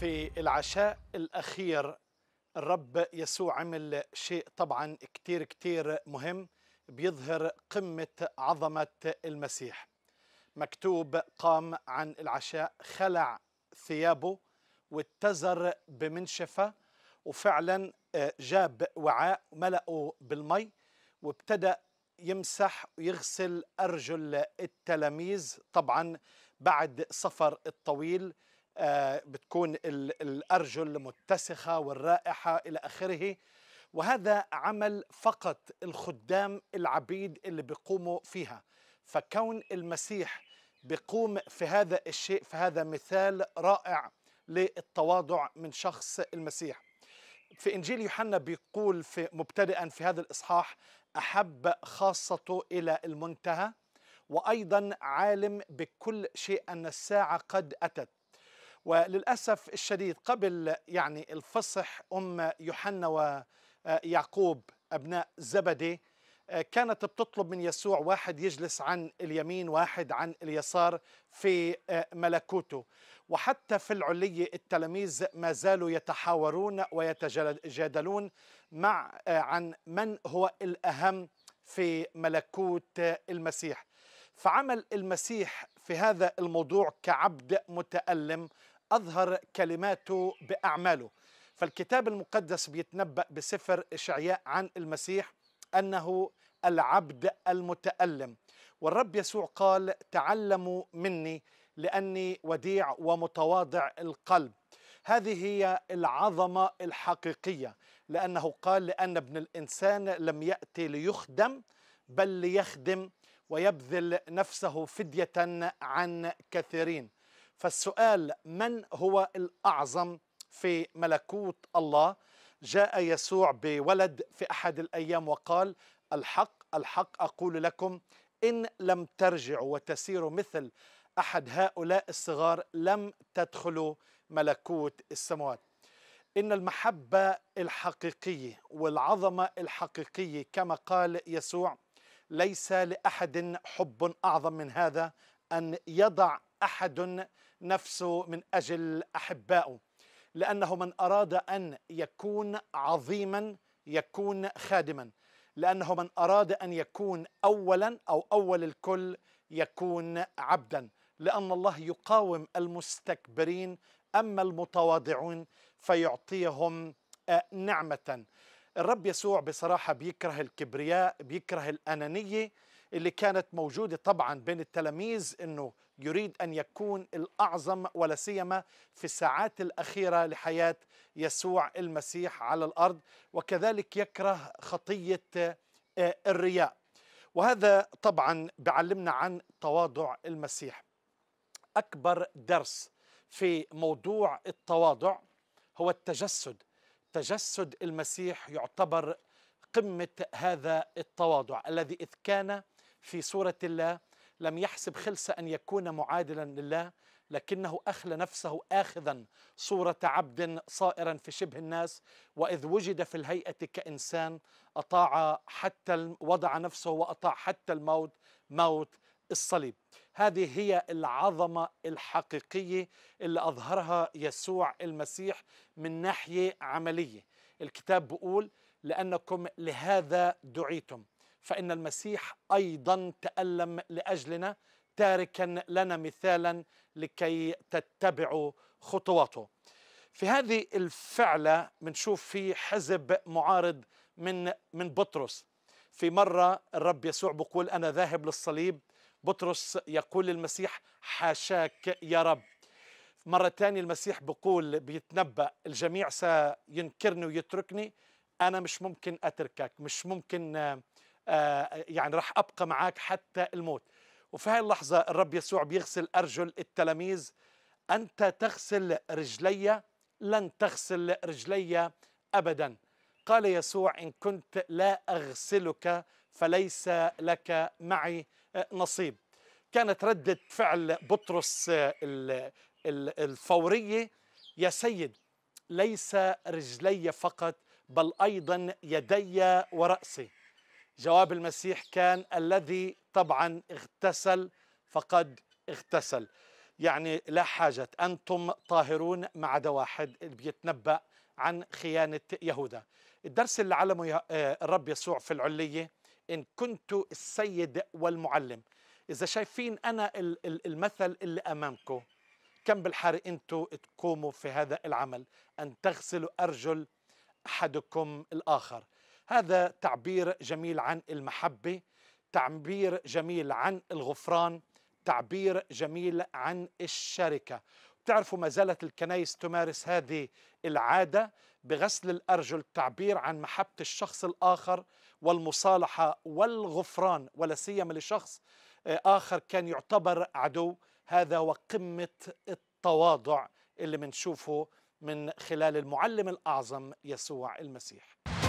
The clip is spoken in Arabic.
في العشاء الأخير الرب يسوع عمل شيء طبعا كتير كتير مهم بيظهر قمة عظمة المسيح مكتوب قام عن العشاء خلع ثيابه واتزر بمنشفة وفعلا آه، جاب وعاء ملأه بالمي وابتدأ يمسح ويغسل أرجل التلاميذ طبعا بعد سفر الطويل آه، بتكون الأرجل متسخة والرائحة إلى آخره وهذا عمل فقط الخدام العبيد اللي بيقوموا فيها فكون المسيح بيقوم في هذا الشيء فهذا مثال رائع للتواضع من شخص المسيح في إنجيل يوحنا بيقول في مبتدئا في هذا الإصحاح أحب خاصته إلى المنتهى وأيضا عالم بكل شيء أن الساعة قد أتت وللأسف الشديد قبل يعني الفصح أم يوحنا ويعقوب أبناء زبدي كانت بتطلب من يسوع واحد يجلس عن اليمين واحد عن اليسار في آه، ملكوته وحتى في العلية التلاميذ ما زالوا يتحاورون ويتجادلون مع آه، عن من هو الأهم في ملكوت آه، المسيح فعمل المسيح في هذا الموضوع كعبد متألم أظهر كلماته بأعماله فالكتاب المقدس بيتنبأ بسفر إشعياء عن المسيح أنه العبد المتألم والرب يسوع قال تعلموا مني لأني وديع ومتواضع القلب هذه هي العظمة الحقيقية لأنه قال لأن ابن الإنسان لم يأتي ليخدم بل ليخدم ويبذل نفسه فدية عن كثيرين فالسؤال من هو الأعظم في ملكوت الله جاء يسوع بولد في أحد الأيام وقال الحق الحق أقول لكم إن لم ترجعوا وتسيروا مثل أحد هؤلاء الصغار لم تدخلوا ملكوت السماوات إن المحبة الحقيقية والعظمة الحقيقية كما قال يسوع ليس لأحد حب أعظم من هذا أن يضع أحد نفسه من أجل أحبائه لأنه من أراد أن يكون عظيما يكون خادما لأنه من أراد أن يكون أولا أو أول الكل يكون عبدا لأن الله يقاوم المستكبرين أما المتواضعون فيعطيهم آه، نعمة الرب يسوع بصراحة بيكره الكبرياء بيكره الأنانية اللي كانت موجودة طبعا بين التلاميذ أنه يريد ان يكون الاعظم ولا سيما في الساعات الاخيره لحياه يسوع المسيح على الارض وكذلك يكره خطيه آه، الرياء وهذا طبعا بعلمنا عن تواضع المسيح اكبر درس في موضوع التواضع هو التجسد تجسد المسيح يعتبر قمه هذا التواضع الذي اذ كان في صوره الله لم يحسب خلص أن يكون معادلا لله لكنه أخلى نفسه آخذا صورة عبد صائرا في شبه الناس وإذ وجد في الهيئة كإنسان أطاع حتى وضع نفسه وأطاع حتى الموت موت الصليب هذه هي العظمة الحقيقية اللي أظهرها يسوع المسيح من ناحية عملية الكتاب بيقول لأنكم لهذا دعيتم فإن المسيح أيضا تألم لأجلنا تاركا لنا مثالا لكي تتبعوا خطواته في هذه الفعلة بنشوف في حزب معارض من من بطرس في مرة الرب يسوع بيقول أنا ذاهب للصليب بطرس يقول للمسيح حاشاك يا رب مرة تانية المسيح بيقول بيتنبأ الجميع سينكرني ويتركني أنا مش ممكن أتركك مش ممكن آه، يعني راح ابقى معك حتى الموت وفي هاي اللحظه الرب يسوع بيغسل ارجل التلاميذ انت تغسل رجلي لن تغسل رجلي ابدا قال يسوع ان كنت لا اغسلك فليس لك معي آه، نصيب كانت ردة فعل بطرس آه، الفورية يا سيد ليس رجلي فقط بل أيضا يدي ورأسي جواب المسيح كان الذي طبعا اغتسل فقد اغتسل يعني لا حاجة أنتم طاهرون ما عدا واحد بيتنبأ عن خيانة يهوذا الدرس اللي علمه آه، الرب يسوع في العلية إن كنت السيد والمعلم إذا شايفين أنا المثل اللي أمامكم كم بالحر أنتوا تقوموا في هذا العمل أن تغسلوا أرجل أحدكم الآخر هذا تعبير جميل عن المحبة تعبير جميل عن الغفران تعبير جميل عن الشركة بتعرفوا ما زالت الكنائس تمارس هذه العادة بغسل الأرجل تعبير عن محبة الشخص الآخر والمصالحة والغفران ولا سيما لشخص آه، آخر كان يعتبر عدو هذا هو قمة التواضع اللي بنشوفه من خلال المعلم الأعظم يسوع المسيح